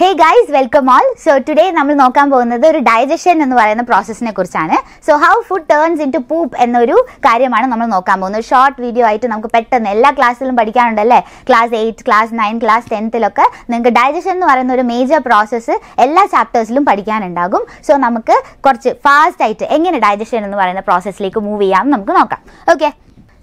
ഹേ guys welcome all so today നമ്മൾ നോക്കാൻ പോകുന്നത് ഒരു ഡൈജഷൻ എന്ന് പറയുന്ന പ്രോസസ്സിനെ കുറിച്ചാണ് so how food turns into poop എന്നൊരു കാര്യമാണ് നമ്മൾ നോക്കാൻ പോകുന്നത് ഷോർട്ട് വീഡിയോ ആയിട്ട് നമുക്ക് പെട്ടെന്ന് എല്ലാ ക്ലാസ്സിലും പഠിക്കാനുണ്ടല്ലേ class eight class nine class ടെൻത്തിലൊക്കെ നിങ്ങൾക്ക് ഡൈജഷൻ എന്ന് പറയുന്ന ഒരു മേജർ പ്രോസസ്സ് എല്ലാ ചാപ്റ്റേഴ്സിലും പഠിക്കാനുണ്ടാകും സോ നമുക്ക് കുറച്ച് ഫാസ്റ്റ് ആയിട്ട് എങ്ങനെ ഡൈജഷൻ എന്ന് പറയുന്ന പ്രോസസ്സിലേക്ക് മൂവ് ചെയ്യാമെന്ന് നമുക്ക് നോക്കാം ഓക്കെ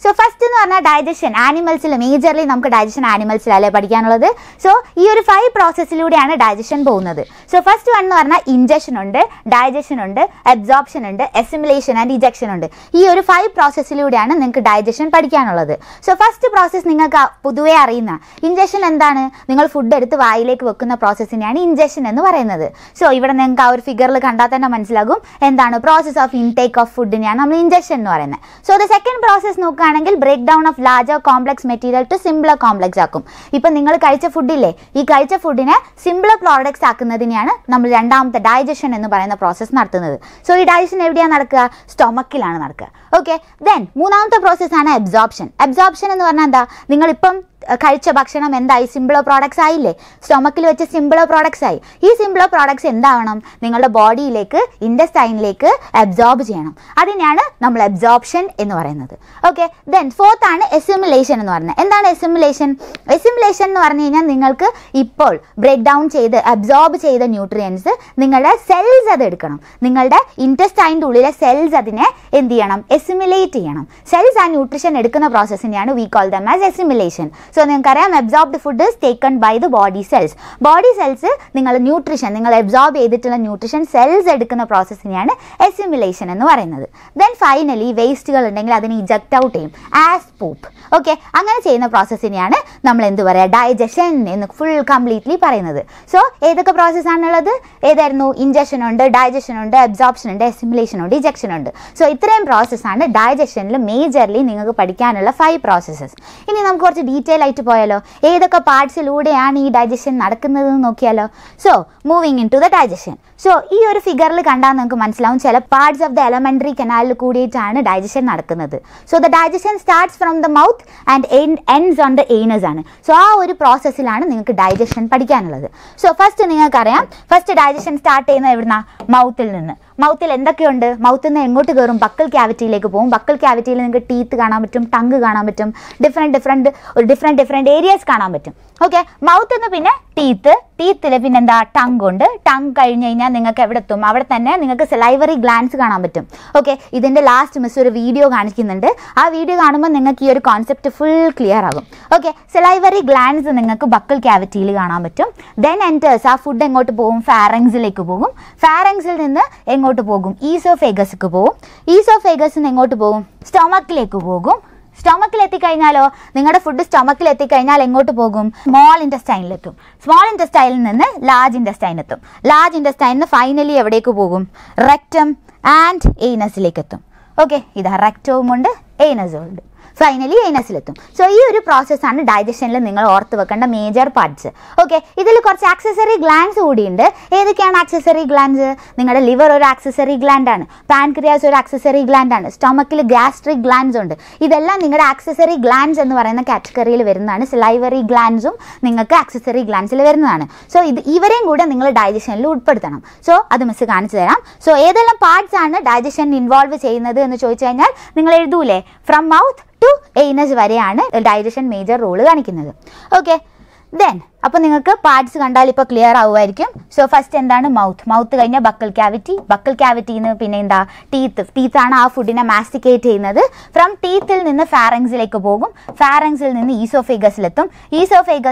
സോ ഫസ്റ്റ് എന്ന് പറഞ്ഞാൽ ഡയജഷൻ ആനിമൽസിൽ മേജർലി നമുക്ക് ഡയജഷൻ ആനിമൽസിലല്ലേ പഠിക്കാനുള്ളത് സോ ഈ ഒരു ഫൈവ് പ്രോസസ്സിലൂടെയാണ് ഡയജഷൻ പോകുന്നത് സോ ഫസ്റ്റ് വൺ എന്ന് പറഞ്ഞാൽ ഇഞ്ചക്ഷൻ ഉണ്ട് ഡയജഷൻ ഉണ്ട് അബ്സോർപ്ഷൻ ഉണ്ട് എസിമുലേഷൻ ആൻഡ് ഇജക്ഷൻ ഉണ്ട് ഈ ഒരു ഫൈവ് പ്രോസസ്സിലൂടെയാണ് നിങ്ങൾക്ക് ഡയജഷൻ പഠിക്കാനുള്ളത് സോ ഫസ്റ്റ് പ്രോസസ്സ് നിങ്ങൾക്ക് പൊതുവേ അറിയുന്ന ഇഞ്ചക്ഷൻ എന്താണ് നിങ്ങൾ ഫുഡ് എടുത്ത് വായിലേക്ക് വെക്കുന്ന പ്രോസസ്സിനെയാണ് ഇഞ്ചക്ഷൻ എന്ന് പറയുന്നത് സോ ഇവിടെ നിങ്ങൾക്ക് ആ ഒരു ഫിഗറിൽ കണ്ടാൽ തന്നെ മനസ്സിലാകും എന്താണ് പ്രോസസ്സ് ഓഫ് ഇൻടേക്ക് ഓഫ് ഫുഡിനെയാണ് നമ്മൾ ഇഞ്ചക്ഷൻ എന്ന് പറയുന്നത് സോ ദ സെക്കൻഡ് പ്രോസസ്സ് നോക്കുകയാണ് ആണെങ്കിൽ break down of larger complex material to simpler complex ആക്കും ഇപ്പം നിങ്ങൾ കഴിച്ച ഫുഡില്ലേ ഈ കഴിച്ച ഫുഡിനെ സിംപ്ലർ പ്രോഡക്ട്സ് ആക്കുന്നതിനെയാണ് നമ്മൾ രണ്ടാമത്തെ ഡൈജഷൻ എന്ന് പറയുന്ന പ്രോസസ്സ് നടത്തുന്നത് സോ ഈ ഡൈജഷൻ എവിടെയാണ് നടക്കുക സ്റ്റൊമക്കിലാണ് നടക്കുക ഓക്കെ ദെൻ മൂന്നാമത്തെ പ്രോസസ്സാണ് അബ്സോർപ്ഷൻ അബ്സോർപ്ഷൻ എന്ന് പറഞ്ഞാൽ എന്താ നിങ്ങളിപ്പം കഴിച്ച ഭക്ഷണം എന്തായി സിംപിളോ പ്രോഡക്റ്റ്സ് ആയില്ലേ സ്റ്റൊമക്കിൽ വെച്ച് സിംപിളോ പ്രോഡക്റ്റ്സ് ആയി ഈ സിംപിളോ പ്രോഡക്റ്റ്സ് എന്താവണം നിങ്ങളുടെ ബോഡിയിലേക്ക് ഇൻഡസ്റ്റൈനിലേക്ക് അബ്സോർബ് ചെയ്യണം അതിനെയാണ് നമ്മൾ അബ്സോർപ്ഷൻ എന്ന് പറയുന്നത് ഓക്കെ ദെൻ ഫോർത്ത് ആണ് എസിമുലേഷൻ എന്ന് പറയുന്നത് എന്താണ് എസിമുലേഷൻ എസിമുലേഷൻ എന്ന് പറഞ്ഞു കഴിഞ്ഞാൽ നിങ്ങൾക്ക് ഇപ്പോൾ ബ്രേക്ക് ഡൗൺ ചെയ്ത് അബ്സോർബ് ചെയ്ത ന്യൂട്രിയൻസ് നിങ്ങളുടെ സെൽസ് അത് എടുക്കണം നിങ്ങളുടെ ഇൻഡസ്റ്റൈൻ്റെ ഉള്ളിലെ സെൽസ് അതിനെ എന്ത് ചെയ്യണം എസിമുലേറ്റ് ചെയ്യണം സെൽസ് ആ ന്യൂട്രിഷൻ എടുക്കുന്ന പ്രോസസ്സിനെയാണ് we call them as assimilation so നിങ്ങൾക്കറിയാം absorbed food is taken by the body cells body cells നിങ്ങൾ ന്യൂട്രിഷൻ നിങ്ങൾ അബ്സോർബ് ചെയ്തിട്ടുള്ള ന്യൂട്രിഷൻ സെൽസ് എടുക്കുന്ന പ്രോസസ്സിനെയാണ് എസിമുലേഷൻ എന്ന് പറയുന്നത് ദെൻ ഫൈനലി വേസ്റ്റുകൾ ഉണ്ടെങ്കിൽ അതിനെ ഇജക്ട് ഔട്ട് ചെയ്യും ആസ് പൂപ്പ് ഓക്കെ അങ്ങനെ ചെയ്യുന്ന പ്രോസസ്സിനെയാണ് നമ്മൾ എന്ത് പറയുക ഡൈജഷൻ എന്ന് ഫുൾ കംപ്ലീറ്റ്ലി പറയുന്നത് സോ ഏതൊക്കെ പ്രോസസ്സാണുള്ളത് ഏതായിരുന്നു ഇഞ്ചക്ഷൻ ഉണ്ട് ഡൈജഷൻ ഉണ്ട് അബ്സോർപ്ഷൻ ഉണ്ട് എസിമുലേഷൻ ഉണ്ട് ഇജക്ഷൻ ഉണ്ട് സോ ഇത്രയും പ്രോസസ്സാണ് ഡൈജഷനിൽ മേജർലി നിങ്ങൾക്ക് പഠിക്കാനുള്ള ഫൈവ് പ്രോസസ്സസ് ഇനി നമുക്ക് കുറച്ച് ഡീറ്റെയിൽ ഡീറ്റെയിലായിട്ട് പോയാലോ ഏതൊക്കെ പാർട്സിലൂടെയാണ് ഈ ഡൈജഷൻ നടക്കുന്നത് നോക്കിയാലോ so moving into the digestion so ഈ ഒരു ഫിഗറിൽ കണ്ടാൽ നിങ്ങൾക്ക് മനസ്സിലാവും ചില പാർട്സ് ഓഫ് ദ എലമെന്ററി കനാലിൽ കൂടിയിട്ടാണ് ഡൈജഷൻ നടക്കുന്നത് so the digestion starts from the mouth and ends on the anus ആണ് സോ ആ ഒരു പ്രോസസ്സിലാണ് നിങ്ങൾക്ക് ഡൈജഷൻ പഠിക്കാനുള്ളത് സോ ഫസ്റ്റ് നിങ്ങൾക്കറിയാം ഫസ്റ്റ് ഡൈജഷൻ സ്റ്റാർട്ട് ചെയ്യുന്നത് എവിടുന്ന മൗത്തിൽ നിന്ന് മൗത്തിൽ എന്തൊക്കെയുണ്ട് മൗത്തിൽ നിന്ന് എങ്ങോട്ട് കയറും ബക്കൽ ക്യാവിറ്റിയിലേക്ക് പോകും ബക്കൽ ക്യാവിറ്റിയിൽ നിങ്ങൾക്ക് ടീത്ത് കാണാൻ പറ്റും ടങ്ക് കാണാൻ പറ്റും ഡിഫറെൻറ്റ് ഡിഫറെൻറ്റ് ഒരു ഡിഫറെൻറ്റ് ഡിഫറെൻറ്റ് ഏരിയാസ് കാണാൻ പറ്റും ഓക്കെ മൗത്തിൽ നിന്ന് പിന്നെ ടീത്ത് ടീത്തിൽ പിന്നെന്താ ടങ് ഉണ്ട് ടങ് കഴിഞ്ഞ് കഴിഞ്ഞാൽ നിങ്ങൾക്ക് എവിടെ എത്തും അവിടെ തന്നെ നിങ്ങൾക്ക് സെലൈവറി ഗ്ലാൻസ് കാണാൻ പറ്റും ഓക്കെ ഇതിൻ്റെ ലാസ്റ്റ് മിസ് ഒരു വീഡിയോ കാണിക്കുന്നുണ്ട് ആ വീഡിയോ കാണുമ്പോൾ നിങ്ങൾക്ക് ഈ ഒരു കോൺസെപ്റ്റ് ഫുൾ ക്ലിയർ ആകും ഓക്കെ സെലൈവറി ഗ്ലാൻസ് നിങ്ങൾക്ക് ബക്കിൾ ക്യാവിറ്റിയിൽ കാണാൻ പറ്റും ദെൻ എൻറ്റേഴ്സ് ആ ഫുഡ് എങ്ങോട്ട് പോകും ഫാറങ്സിലേക്ക് പോകും ഫാറങ്സിൽ നിന്ന് എങ്ങോട്ട് പോകും ഈസോഫേഗസിക്ക് പോകും ഈസോഫേഗസിൽ നിന്ന് എങ്ങോട്ട് പോകും സ്റ്റൊമക്കിലേക്ക് പോകും സ്റ്റൊമക്കിൽ എത്തിക്കഴിഞ്ഞാലോ നിങ്ങളുടെ ഫുഡ് സ്റ്റൊമക്കിൽ എത്തിക്കഴിഞ്ഞാൽ എങ്ങോട്ട് പോകും സ്മോൾ ഇൻറ്റസ്റ്റൈനിലെത്തും സ്മോൾ ഇൻറ്റസ്റ്റൈനിൽ നിന്ന് ലാർജ് എത്തും ലാർജ് നിന്ന് ഫൈനലി എവിടേക്ക് പോകും റെക്റ്റം ആൻഡ് എയ്നസിലേക്ക് എത്തും ഓക്കെ ഇതാ റെക്റ്റവും ഉണ്ട് എയ്നസും ഉണ്ട് ഫൈനലി എനസിലെത്തും സോ ഈ ഒരു പ്രോസസ്സാണ് ഡൈജഷനിൽ നിങ്ങൾ ഓർത്ത് വെക്കേണ്ട മേജർ പാർട്സ് ഓക്കെ ഇതിൽ കുറച്ച് ആക്സസറി ഗ്ലാൻസ് കൂടിയുണ്ട് ഏതൊക്കെയാണ് ആക്സസറി ഗ്ലാൻസ് നിങ്ങളുടെ ലിവർ ഒരു ആക്സസറി ഗ്ലാൻഡാണ് പാൻക്രിയാസ് ഒരു ആക്സസറി ഗ്ലാൻഡാണ് സ്റ്റൊമക്കിൽ ഗ്യാസ്ട്രിക് ഗ്ലാൻസ് ഉണ്ട് ഇതെല്ലാം നിങ്ങളുടെ ആക്സസറി ഗ്ലാൻസ് എന്ന് പറയുന്ന കാറ്റഗറിയിൽ വരുന്നതാണ് സിലൈവറി ഗ്ലാൻസും നിങ്ങൾക്ക് ആക്സസറി ഗ്ലാൻസിൽ വരുന്നതാണ് സോ ഇത് ഇവരെയും കൂടെ നിങ്ങൾ ഡൈജഷനിൽ ഉൾപ്പെടുത്തണം സോ അത് മിസ് കാണിച്ചു തരാം സോ ഏതെല്ലാം പാർട്സ് ആണ് ഡൈജഷൻ ഇൻവോൾവ് ചെയ്യുന്നത് എന്ന് ചോദിച്ചു കഴിഞ്ഞാൽ നിങ്ങൾ എഴുതൂലേ ഫ്രം മൗത്ത് ടു എയ്നസ് വരെയാണ് ഡൈജഷൻ മേജർ റോള് കാണിക്കുന്നത് ഓക്കെ ദെൻ അപ്പോൾ നിങ്ങൾക്ക് പാർട്സ് കണ്ടാൽ ഇപ്പോൾ ക്ലിയർ ആവുമായിരിക്കും സോ ഫസ്റ്റ് എന്താണ് മൗത്ത് മൗത്ത് കഴിഞ്ഞാൽ ബക്കൽ ക്യാവിറ്റി ബക്കൽ ക്യാവിറ്റിന്ന് പിന്നെ എന്താ ടീത്ത് ടീത്താണ് ആ ഫുഡിനെ മാസ്റ്റിക്കേറ്റ് ചെയ്യുന്നത് ഫ്രം ടീത്തിൽ നിന്ന് ഫാരങ്സിലേക്ക് പോകും ഫാരങ്സിൽ നിന്ന് ഈസോഫേഗസിലെത്തും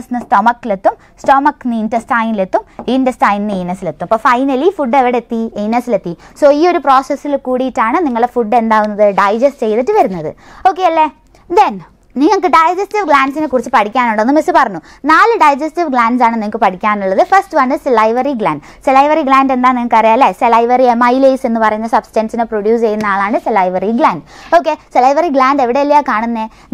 നിന്ന് സ്റ്റൊമക്കിലെത്തും സ്റ്റൊമക്കിന് ഇൻറ്റസ്റ്റൈനിലെത്തും ഇൻറ്റസ്റ്റൈനിന് ഈനസിലെത്തും അപ്പോൾ ഫൈനലി ഫുഡ് എവിടെ എത്തി ഈനസിലെത്തി സോ ഈ ഒരു പ്രോസസ്സിൽ കൂടിയിട്ടാണ് നിങ്ങളുടെ ഫുഡ് എന്താവുന്നത് ഡൈജസ്റ്റ് ചെയ്തിട്ട് വരുന്നത് ഓക്കെ അല്ലേ ദെൻ നിങ്ങൾക്ക് ഡൈജസ്റ്റീവ് ഗ്ലാൻസിനെ കുറിച്ച് പഠിക്കാനുണ്ടെന്ന് മിസ് പറഞ്ഞു നാല് ഡൈജസ്റ്റീവ് ഗ്ലാൻസ് ആണ് നിങ്ങൾക്ക് പഠിക്കാനുള്ളത് first one salivary gland salivary gland എന്താ നിങ്ങൾക്ക് അറിയാം അല്ലേ സെലൈവറി എമൈലേസ് എന്ന് പറയുന്ന സബ്സ്റ്റൻസിനെ പ്രൊഡ്യൂസ് ചെയ്യുന്ന ആളാണ് salivary gland okay salivary gland എവിടെയല്ലേ കാണുന്നത്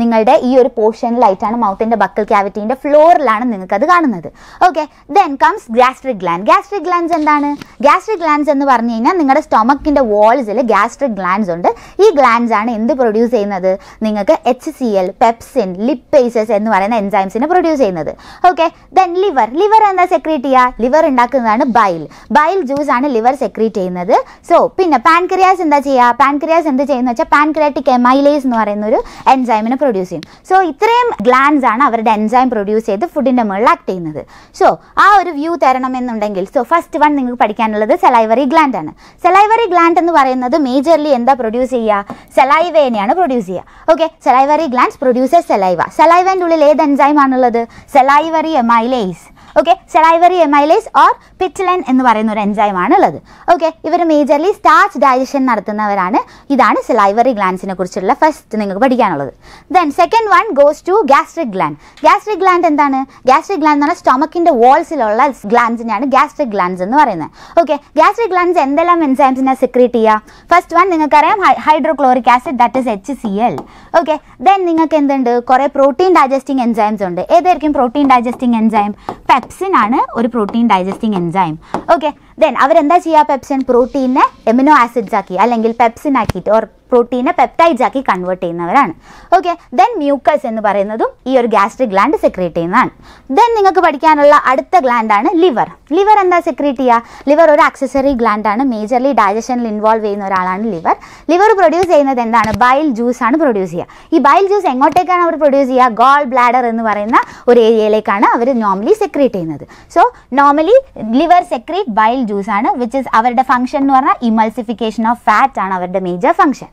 നിങ്ങളുടെ ഈ ഒരു പോർഷനിലായിട്ടാണ് മൗത്തിന്റെ ബക്കൽ ക്യാവിറ്റീൻ്റെ ഫ്ലോറിലാണ് നിങ്ങൾക്ക് അത് കാണുന്നത് okay then comes gastric gland gastric glands എന്താണ് ഗ്യാസ്ട്രിക് ഗ്ലാൻസ് എന്ന് പറഞ്ഞു കഴിഞ്ഞാൽ നിങ്ങളുടെ സ്റ്റൊമക്കിന്റെ വാൾസിൽ ഗ്യാസ്ട്രിക് ഗ്ലാൻസ് ഉണ്ട് ഈ ഗ്ലാൻസ് ആണ് എന്ത് പ്രൊഡ്യൂസ് ചെയ്യുന്നത് നിങ്ങൾക്ക് H C L pepsin lipases എന്ന് പറയുന്ന എൻസൈംസിനെ പ്രൊഡ്യൂസ് ചെയ്യുന്നത് ഓക്കെ ദെൻ ലിവർ ലിവർ എന്താ സെക്രീറ്റ് ചെയ്യുക ലിവർ ഉണ്ടാക്കുന്നതാണ് ബൈൽ ബൈൽ ജ്യൂസ് ആണ് ലിവർ സെക്രീറ്റ് ചെയ്യുന്നത് സോ പിന്നെ പാൻക്രിയാസ് എന്താ ചെയ്യുക പാൻക്രിയാസ് എന്ത് ചെയ്യുന്ന വെച്ചാൽ പാൻക്രിയാറ്റിക് എമൈലേസ് എന്ന് പറയുന്ന ഒരു എൻസൈമിനെ പ്രൊഡ്യൂസ് ചെയ്യും സോ ഇത്രയും ഗ്ലാൻസ് ആണ് അവരുടെ എൻസൈം പ്രൊഡ്യൂസ് ചെയ്ത് ഫുഡിൻ്റെ മുകളിൽ ആക്ട് ചെയ്യുന്നത് സോ ആ ഒരു വ്യൂ തരണമെന്നുണ്ടെങ്കിൽ സോ ഫസ്റ്റ് വൺ നിങ്ങൾക്ക് പഠിക്കാനുള്ളത് സെലൈവറി ഗ്ലാൻഡ് ആണ് സെലൈവറി ഗ്ലാൻഡ് എന്ന് പറയുന്നത് മേജർലി എന്താ പ്രൊഡ്യൂസ് ചെയ്യുക സെലൈവേനെയാണ് പ്രൊഡ്യൂസ് ചെയ്യുക okay salivary glands producers saliva സെലൈവൻ്റെ ഉള്ളിൽ ഏത് എൻസൈം ആണുള്ളത് salivary amylase okay salivary amylase or ptyalin എന്ന് പറയുന്ന ഒരു എൻസൈമാണ് ഉള്ളത് ഓക്കെ ഇവർ മേജർലി സ്റ്റാർച്ച് ഡൈജഷൻ നടത്തുന്നവരാണ് ഇതാണ് സെലൈവറി ഗ്ലാൻസിനെ കുറിച്ചുള്ള ഫസ്റ്റ് നിങ്ങൾക്ക് പഠിക്കാനുള്ളത് then second one goes to gastric gland gastric gland എന്താണ് ഗ്യാസ്ട്രിക് ഗ്ലാൻഡ് എന്ന് പറഞ്ഞാൽ സ്റ്റൊമക്കിൻ്റെ വോൾസിലുള്ള ഗ്ലാൻസിനെയാണ് ഗ്യാസ്ട്രിക് ഗ്ലാൻസ് എന്ന് പറയുന്നത് ഓക്കെ ഗ്യാസ്ട്രിക് ഗ്ലാൻസ് എന്തെല്ലാം എൻസൈംസിനെ സെക്രീറ്റ് ചെയ്യുക ഫസ്റ്റ് വൺ നിങ്ങൾക്കറിയാം hydrochloric acid that is H C L okay then നിങ്ങൾക്ക് എന്തുണ്ട് കുറേ പ്രോട്ടീൻ ഡൈജസ്റ്റിംഗ് എൻസൈംസ് ഉണ്ട് ഏതായിരിക്കും പ്രോട്ടീൻ ഡൈജസ്റ്റിംഗ് എൻസൈം പെപ്സിൻ ആണ് ഒരു protein digesting enzyme okay then അവരെന്താ ചെയ്യുക പെപ്സിൻ പ്രോട്ടീനെ എമിനോ ആസിഡ്സ് ആക്കി അല്ലെങ്കിൽ പെപ്സിൻ ആക്കിയിട്ട് ഓർ പ്രോട്ടീനെ പെപ്റ്റൈഡ്സ് ആക്കി കൺവേർട്ട് ചെയ്യുന്നവരാണ് ഓക്കെ ദെൻ മ്യൂക്കസ് എന്ന് പറയുന്നതും ഈ ഒരു ഗ്യാസ്ട്രിക് ഗ്ലാൻഡ് സെക്രീറ്റ് ചെയ്യുന്നതാണ് ദെൻ നിങ്ങൾക്ക് പഠിക്കാനുള്ള അടുത്ത ഗ്ലാൻഡ് ആണ് ലിവർ ലിവർ എന്താ സെക്രീറ്റ് ചെയ്യുക ലിവർ ഒരു ആക്സസറി ആണ് മേജർലി ഡൈജഷനിൽ ഇൻവോൾവ് ചെയ്യുന്ന ഒരാളാണ് ലിവർ ലിവർ പ്രൊഡ്യൂസ് ചെയ്യുന്നത് എന്താണ് ബൈൽ ജ്യൂസ് ആണ് പ്രൊഡ്യൂസ് ചെയ്യുക ഈ ബൈൽ ജ്യൂസ് എങ്ങോട്ടേക്കാണ് അവർ പ്രൊഡ്യൂസ് ചെയ്യുക ഗോൾ ബ്ലാഡർ എന്ന് പറയുന്ന ഒരു ഏരിയയിലേക്കാണ് അവർ നോർമലി സെക്രീറ്റ് ചെയ്യുന്നത് so normally liver secrete bile juice ആണ് വിച്ച് ഇസ് അവരുടെ ഫംഗ്ഷൻ എന്ന് പറഞ്ഞാൽ ഇമൾസിഫിക്കേഷൻ ഓഫ് ഫാറ്റ് ആണ് അവരുടെ മേജർ ഫംഗ്ഷൻ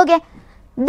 ഓക്കെ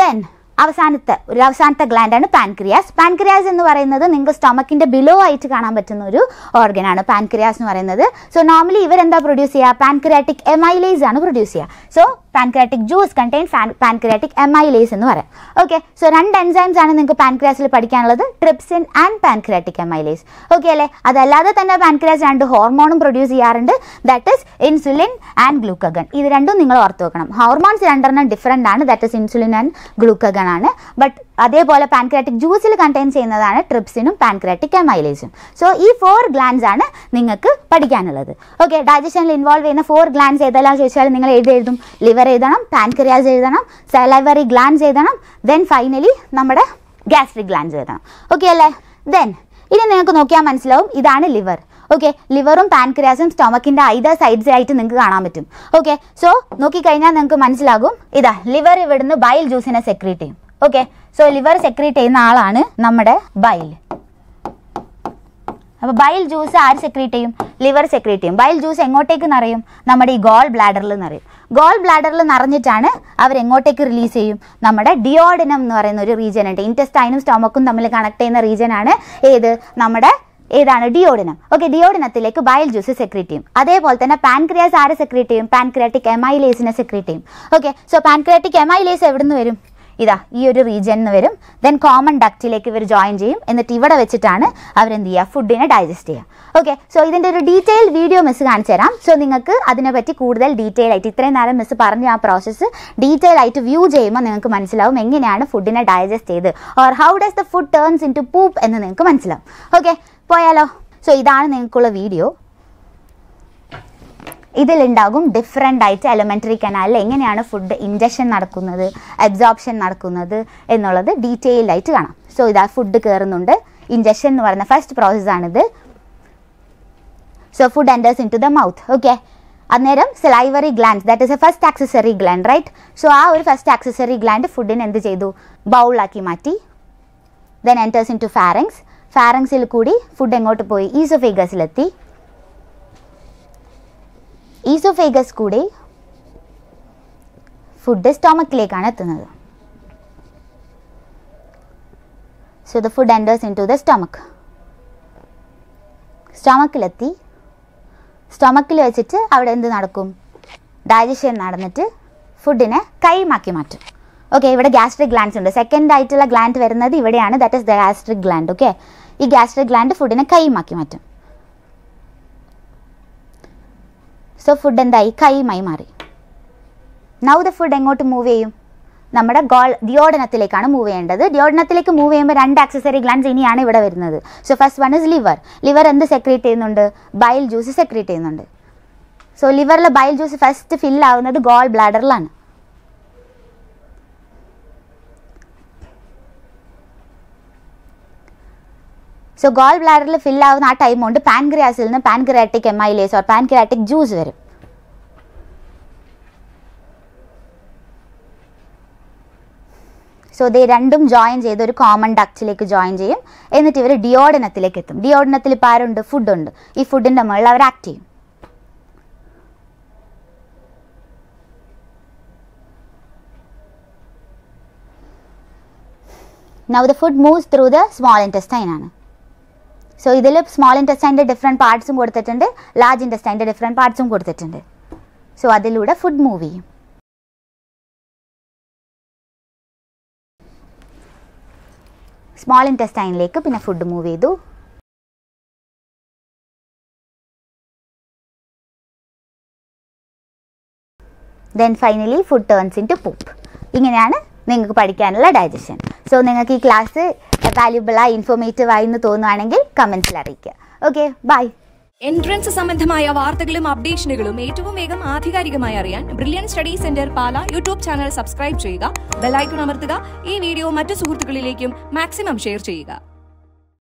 ദെൻ അവസാനത്തെ ഒരു അവസാനത്തെ ഗ്ലാൻഡാണ് പാൻക്രിയാസ് പാൻക്രിയാസ് എന്ന് പറയുന്നത് നിങ്ങൾക്ക് സ്റ്റൊമക്കിൻ്റെ ബിലോ ആയിട്ട് കാണാൻ പറ്റുന്ന ഒരു ഓർഗനാണ് പാൻക്രിയാസ് എന്ന് പറയുന്നത് സോ നോർമലി ഇവരെന്താ പ്രൊഡ്യൂസ് ചെയ്യുക പാൻക്രിയാറ്റിക് എമൈലേസ് ആണ് പ്രൊഡ്യൂസ് ചെയ്യുക so pancreatic juice contains pancreatic lipase എന്ന് പറയാം ഓക്കെ സോ രണ്ട് എൻസൈംസ് ആണ് നിങ്ങൾക്ക് പാൻക്രാസിൽ പഠിക്കാനുള്ളത് trypsin and pancreatic lipase okay അല്ലേ അതല്ലാതെ തന്നെ പാൻക്രാസ് രണ്ട് ഹോർമോണും പ്രൊഡ്യൂസ് ചെയ്യാറുണ്ട് that is insulin and glucagon ഇത് രണ്ടും നിങ്ങൾ ഓർത്ത് വെക്കണം ഹോർമോൺസ് രണ്ടെണ്ണം ഡിഫറെൻ്റ് ആണ് that is insulin and glucagon ആണ് ബട്ട് അതേപോലെ പാൻക്രാറ്റിക് ജ്യൂസിൽ കണ്ടെയ്ൻ ചെയ്യുന്നതാണ് ട്രിപ്സിനും പാൻക്രാറ്റിക് ലേസും സോ ഈ ഫോർ ഗ്ലാൻസ് ആണ് നിങ്ങൾക്ക് പഠിക്കാനുള്ളത് ഓക്കെ ഡൈജഷനിൽ ഇൻവോൾവ് ചെയ്യുന്ന ഫോർ ഗ്ലാൻസ് ഏതെല്ലാം ചോദിച്ചാൽ നിങ്ങൾ എഴുതി എഴുതും ലിവർ ലിവർ എഴുതണം പാൻക്രിയാസ് എഴുതണം സലൈവറി ഗ്ലാൻസ് എഴുതണം ദെൻ ഫൈനലി നമ്മുടെ ഗ്യാസ്ട്രിക് ഗ്ലാൻസ് എഴുതണം ഓക്കെ അല്ലേ ദെൻ ഇനി നിങ്ങൾക്ക് നോക്കിയാൽ മനസ്സിലാവും ഇതാണ് ലിവർ ഓക്കെ ലിവറും പാൻക്രിയാസും സ്റ്റൊമക്കിൻ്റെ ഐദർ സൈഡ്സിലായിട്ട് നിങ്ങൾക്ക് കാണാൻ പറ്റും ഓക്കെ സോ നോക്കിക്കഴിഞ്ഞാൽ നിങ്ങൾക്ക് മനസ്സിലാകും ഇതാ ലിവർ ഇവിടുന്ന് ബൈൽ ജ്യൂസിനെ സെക്രീറ്റ് ചെയ്യും ഓക്കെ സോ ലിവർ സെക്രീറ്റ് ചെയ്യുന്ന ആളാണ് നമ്മുടെ ബൈൽ അപ്പോൾ ബൈൽ ജ്യൂസ് ആര് സെക്രീറ്റ് ചെയ്യും ലിവർ സെക്രീറ്റ് ബൈൽ ജ്യൂസ് എങ്ങോട്ടേക്ക് നിറയും നമ്മുടെ ഈ ഗോൾ ബ്ലാഡറിൽ നിറയും ഗോൾ ബ്ലാഡറിൽ നിറഞ്ഞിട്ടാണ് എങ്ങോട്ടേക്ക് റിലീസ് ചെയ്യും നമ്മുടെ ഡിയോഡിനം എന്ന് പറയുന്ന ഒരു റീജിയൻ ഉണ്ട് ഇൻറ്റസ്റ്റൈനും സ്റ്റൊമക്കും തമ്മിൽ കണക്ട് ചെയ്യുന്ന ആണ് ഏത് നമ്മുടെ ഏതാണ് ഡിയോഡിനം ഓക്കെ ഡിയോഡിനത്തിലേക്ക് ബയൽ ജ്യൂസ് സെക്രീറ്റ് ചെയ്യും അതേപോലെ തന്നെ പാൻക്രിയാസ് ആരെ സെക്രീറ്റ് ചെയ്യും പാൻക്രിയാറ്റിക് എമൈലേസിനെ സെക്രീറ്റ് ചെയ്യും ഓക്കെ സോ പാൻക്രിയാറ്റിക് എമൈലേസ് എവിടെ നിന്ന് വരും ഇതാ ഈ ഒരു റീജിയൻ എന്ന് വരും ദെൻ കോമൺ ഡക്റ്റിലേക്ക് ഇവർ ജോയിൻ ചെയ്യും എന്നിട്ട് ഇവിടെ വെച്ചിട്ടാണ് അവരെന്ത് ചെയ്യുക ഫുഡിനെ ഡൈജസ്റ്റ് ചെയ്യുക ഓക്കെ സോ ഇതിൻ്റെ ഒരു ഡീറ്റെയിൽ വീഡിയോ മിസ് കാണിച്ചു തരാം സോ നിങ്ങൾക്ക് അതിനെപ്പറ്റി കൂടുതൽ ഡീറ്റെയിൽ ആയിട്ട് ഇത്രയും നേരം മിസ് പറഞ്ഞ ആ പ്രോസസ്സ് ഡീറ്റെയിൽ ആയിട്ട് വ്യൂ ചെയ്യുമ്പോൾ നിങ്ങൾക്ക് മനസ്സിലാവും എങ്ങനെയാണ് ഫുഡിനെ ഡൈജസ്റ്റ് ചെയ്ത് or how does the food turns into poop എന്ന് നിങ്ങൾക്ക് മനസ്സിലാവും ഓക്കെ പോയാലോ സോ ഇതാണ് നിങ്ങൾക്കുള്ള വീഡിയോ ഇതിലുണ്ടാകും ഡിഫറെൻ്റ് ആയിട്ട് എലമെൻ്ററി കനാലിൽ എങ്ങനെയാണ് ഫുഡ് ഇൻജക്ഷൻ നടക്കുന്നത് അബ്സോർപ്ഷൻ നടക്കുന്നത് എന്നുള്ളത് ഡീറ്റെയിൽഡ് ആയിട്ട് കാണാം സോ ഇതാ ഫുഡ് കയറുന്നുണ്ട് ഇൻജക്ഷൻ എന്ന് പറയുന്ന ഫസ്റ്റ് പ്രോസസ്സാണിത് so food enters into the mouth okay അന്നേരം salivary gland that is a first accessory gland right so ആ ഒരു ഫസ്റ്റ് ആക്സസറി ഗ്ലാൻഡ് ഫുഡിനെ എന്ത് ചെയ്തു ബൗളാക്കി മാറ്റി then enters into pharynx ഫാരങ്സിൽ കൂടി ഫുഡ് എങ്ങോട്ട് പോയി ഈസോഫേഗസിലെത്തി ഈസോഫേഗസ് കൂടി ഫുഡ് സ്റ്റോമക്കിലേക്കാണ് എത്തുന്നത് so the food enters into the stomach സ്റ്റോമക്കിലെത്തി സ്റ്റോമക്കിൽ വെച്ചിട്ട് അവിടെ എന്ത് നടക്കും ഡൈജഷൻ നടന്നിട്ട് ഫുഡിനെ കൈമാക്കി മാറ്റും ഓക്കെ ഇവിടെ ഗ്യാസ്ട്രിക് ഗ്ലാൻഡ്സ് ഉണ്ട് സെക്കൻഡ് ആയിട്ടുള്ള ഗ്ലാൻഡ് വരുന്നത് ഇവിടെയാണ് that is the gastric gland okay ഈ ഗ്യാസ്ട്രിക് ഗ്ലാൻഡ് ഫുഡിനെ കൈമാക്കി മാറ്റും സോ ഫുഡ് എന്തായി കൈയുമായി മാറി നൗ ദ ഫുഡ് എങ്ങോട്ട് മൂവ് ചെയ്യും നമ്മുടെ ഗോൾ ഡിയോഡനത്തിലേക്കാണ് മൂവ് ചെയ്യേണ്ടത് ഡിയോഡനത്തിലേക്ക് മൂവ് ചെയ്യുമ്പോൾ രണ്ട് ആക്സസറി ഗ്ലാൻസ് ഇനിയാണ് ഇവിടെ വരുന്നത് so first one is liver liver എന്ത് സെക്രീറ്റ് ചെയ്യുന്നുണ്ട് ബൈൽ ജ്യൂസ് സെക്രീറ്റ് ചെയ്യുന്നുണ്ട് സോ ലിവറിൽ ബൈൽ ജ്യൂസ് ഫസ്റ്റ് ഫില്ലാവുന്നത് ആവുന്നത് ഗോൾ ബ്ലാഡറിലാണ് സോ ഗോൾ ബ്ലാഡറിൽ ഫിൽ ആവുന്ന ആ ടൈം കൊണ്ട് പാൻക്രിയാസിൽ നിന്ന് pancreatic amylase or pancreatic juice വരും സോ ദേ രണ്ടും ജോയിൻ ചെയ്ത് ഒരു കോമൺ ഡക്റ്റിലേക്ക് ജോയിൻ ചെയ്യും എന്നിട്ട് ഇവർ ഡിയോഡനത്തിലേക്ക് എത്തും ഡിയോഡനത്തിൽ ഇപ്പോൾ ആരുണ്ട് ഫുഡുണ്ട് ഈ ഫുഡിൻ്റെ മുകളിൽ അവർ ആക്ട് ചെയ്യും now the food moves through the small intestine ആണ് സോ ഇതിൽ സ്മോൾ ഇൻറ്റസ്റ്റൈൻ്റെ ഡിഫറെൻറ്റ് പാർട്സും കൊടുത്തിട്ടുണ്ട് ലാർജ് ഇൻറ്റസ്റ്റൈൻ്റെ ഡിഫറെൻറ്റ് പാർട്സും കൊടുത്തിട്ടുണ്ട് സോ അതിലൂടെ ഫുഡ് മൂവ് ചെയ്യും സ്മോൾ ഇൻറ്റസ്റ്റൈനിലേക്ക് പിന്നെ ഫുഡ് മൂവ് ചെയ്തു then finally food turns into poop ഇങ്ങനെയാണ് നിങ്ങൾക്ക് പഠിക്കാനുള്ള ഡൈജഷൻ സോ നിങ്ങൾക്ക് ഈ ക്ലാസ് വാല്യൂബിളായി ഇൻഫോർമേറ്റീവായി എന്ന് തോന്നുവാണെങ്കിൽ കമൻസിൽ അറിയിക്കുക ഓക്കെ ബൈ എൻട്രൻസ് സംബന്ധമായ വാർത്തകളും അപ്ഡേഷനുകളും ഏറ്റവും വേഗം ആധികാരികമായി അറിയാൻ Brilliant Study Centre Pala YouTube channel subscribe ചെയ്യുക ബെൽ ഐക്കൺ അമർത്തുക ഈ വീഡിയോ മറ്റു സുഹൃത്തുക്കളിലേക്കും മാക്സിമം ഷെയർ ചെയ്യുക